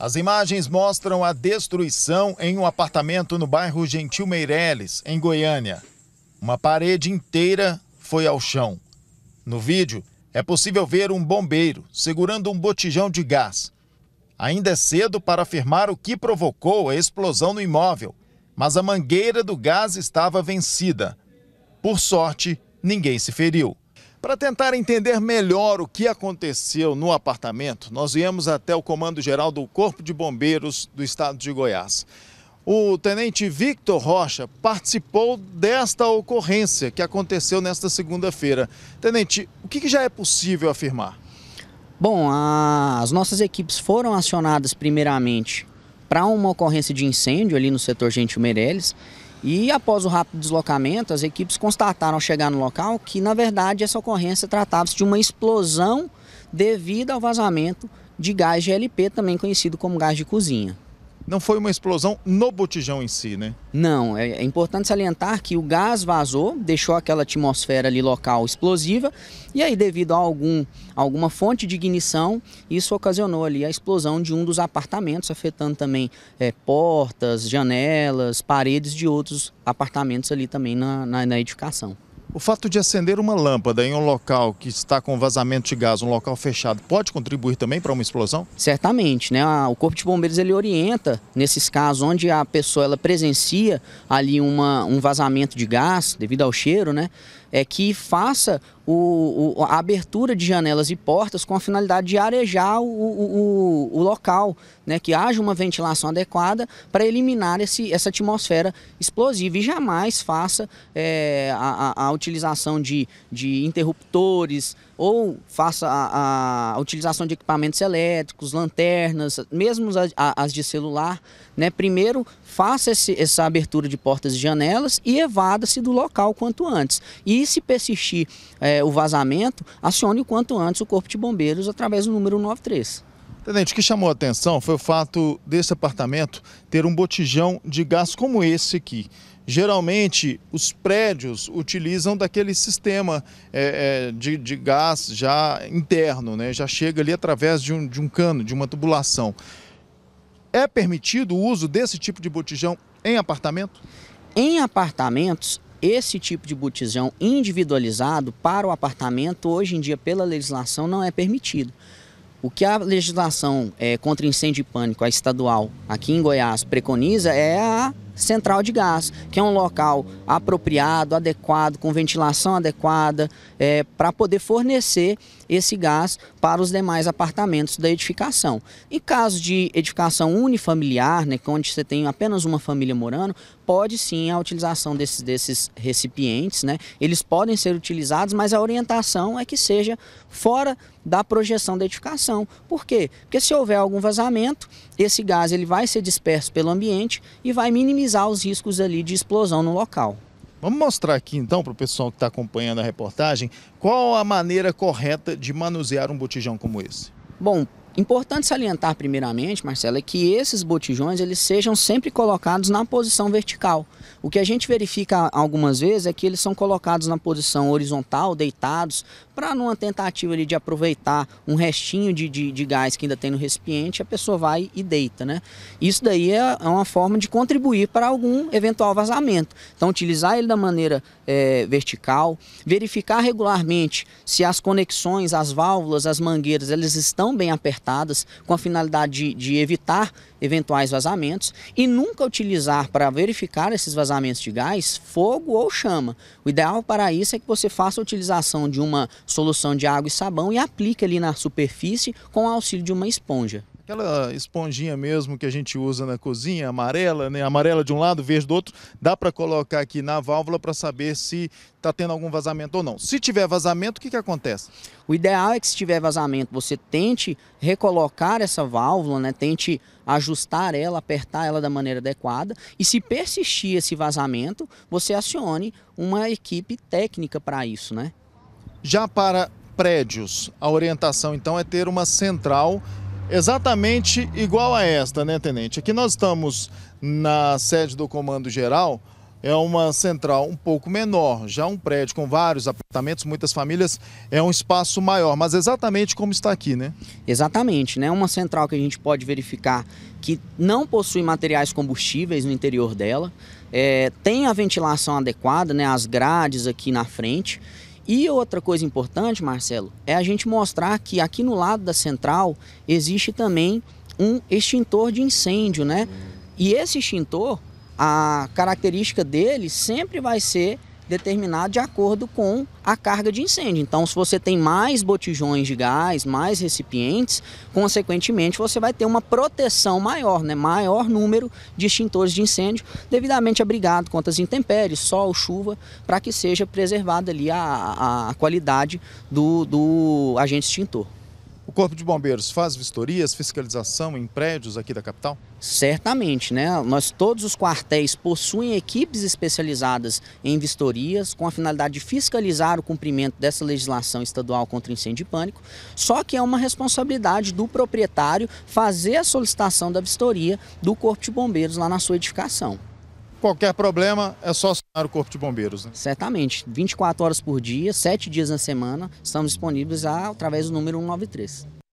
As imagens mostram a destruição em um apartamento no bairro Gentil Meireles, em Goiânia. Uma parede inteira foi ao chão. No vídeo, é possível ver um bombeiro segurando um botijão de gás. Ainda é cedo para afirmar o que provocou a explosão no imóvel, mas a mangueira do gás estava vencida. Por sorte, ninguém se feriu. Para tentar entender melhor o que aconteceu no apartamento, nós viemos até o Comando Geral do Corpo de Bombeiros do Estado de Goiás. O tenente Victor Rocha participou desta ocorrência que aconteceu nesta segunda-feira. Tenente, o que, já é possível afirmar? Bom, as nossas equipes foram acionadas primeiramente para uma ocorrência de incêndio ali no setor Gentil Meirelles e após o rápido deslocamento, as equipes constataram ao chegar no local que, na verdade, essa ocorrência tratava-se de uma explosão devido ao vazamento de gás GLP, também conhecido como gás de cozinha. Não foi uma explosão no botijão em si, né? Não, é, é importante salientar que o gás vazou, deixou aquela atmosfera ali local explosiva, e aí devido a algum, alguma fonte de ignição, isso ocasionou ali a explosão de um dos apartamentos, afetando também é, portas, janelas, paredes de outros apartamentos ali também na, na, na edificação. O fato de acender uma lâmpada em um local que está com vazamento de gás, um local fechado, pode contribuir também para uma explosão? Certamente, né? O corpo de bombeiros ele orienta nesses casos onde a pessoa ela presencia ali uma, um vazamento de gás devido ao cheiro, né? é, que faça o, o, a abertura de janelas e portas com a finalidade de arejar o, o, o local, né, que haja uma ventilação adequada para eliminar esse, essa atmosfera explosiva e jamais faça é, a, a, utilização de, de interruptores, ou faça a, a utilização de equipamentos elétricos, lanternas, mesmo as, as de celular, né? Primeiro, faça esse, essa abertura de portas e janelas e evada-se do local quanto antes. E se persistir é, o vazamento, acione o quanto antes o Corpo de Bombeiros através do número 93. Tenente, o que chamou a atenção foi o fato desse apartamento ter um botijão de gás como esse aqui geralmente os prédios utilizam daquele sistema é, é, de, de, gás já interno, né? já chega ali através de um, de um cano, de uma tubulação. É permitido o uso desse tipo de botijão em apartamento? Em apartamentos, esse tipo de botijão individualizado para o apartamento, hoje em dia, pela legislação, não é permitido. O que a legislação é, contra incêndio e pânico, a estadual, aqui em Goiás, preconiza é a central de gás, que é um local apropriado, adequado, com ventilação adequada, é, para poder fornecer esse gás para os demais apartamentos da edificação. Em caso de edificação unifamiliar, né, é onde você tem apenas uma família morando, pode sim a utilização desses, desses recipientes, né? Eles podem ser utilizados, mas a orientação é que seja fora da projeção da edificação. Por quê? Porque se houver algum vazamento, esse gás ele vai ser disperso pelo ambiente e vai minimizar os riscos ali de explosão no local. Vamos mostrar aqui então para o pessoal que está acompanhando a reportagem qual a maneira correta de manusear um botijão como esse. Bom, Importante salientar primeiramente, Marcela, é que esses botijões eles sejam sempre colocados na posição vertical. O que a gente verifica algumas vezes é que eles são colocados na posição horizontal, deitados, para numa tentativa ali de aproveitar um restinho de, de, de, gás que ainda tem no recipiente, a pessoa vai e deita, né? Isso daí é, é uma forma de contribuir para algum eventual vazamento. Então, utilizar ele da maneira é, vertical, verificar regularmente se as conexões, as válvulas, as mangueiras, elas estão bem apertadas, com a finalidade de, de evitar eventuais vazamentos e nunca utilizar para verificar esses vazamentos de gás fogo ou chama. O ideal para isso é que você faça a utilização de uma solução de água e sabão e aplica ali na superfície com o auxílio de uma esponja. Aquela esponjinha mesmo que a gente usa na cozinha, amarela, né? Amarela de um lado, verde do outro, dá para colocar aqui na válvula para saber se está tendo algum vazamento ou não. Se tiver vazamento, o que, que acontece? O ideal é que se tiver vazamento, você tente recolocar essa válvula, né? Tente ajustar ela, apertar ela da maneira adequada. E se persistir esse vazamento, você acione uma equipe técnica para isso, né? Já para prédios, a orientação então é ter uma central exatamente igual a esta, né, tenente? Aqui nós estamos na sede do Comando Geral, é uma central um pouco menor, já um prédio com vários apartamentos, muitas famílias, é um espaço maior, mas exatamente como está aqui, né? Exatamente, né? Uma central que a gente pode verificar que não possui materiais combustíveis no interior dela, é, tem a ventilação adequada, né? As grades aqui na frente e outra coisa importante, Marcelo, é a gente mostrar que aqui no lado da central existe também um extintor de incêndio, né? E esse extintor, a característica dele sempre vai ser Determinado de acordo com a carga de incêndio. Então, se você tem mais botijões de gás, mais recipientes, consequentemente você vai ter uma proteção maior, né? maior número de extintores de incêndio devidamente abrigado contra as intempéries, sol, chuva, para que seja preservada ali a, a qualidade do, do agente extintor. Corpo de Bombeiros faz vistorias, fiscalização em prédios aqui da capital? Certamente, né? Nós todos os quartéis possuem equipes especializadas em vistorias com a finalidade de fiscalizar o cumprimento dessa legislação estadual contra incêndio e pânico, só que é uma responsabilidade do proprietário fazer a solicitação da vistoria do Corpo de Bombeiros lá na sua edificação. Qualquer problema é só acionar o Corpo de Bombeiros. Né? Certamente. 24 horas por dia, 7 dias na semana, estamos disponíveis através do número 193.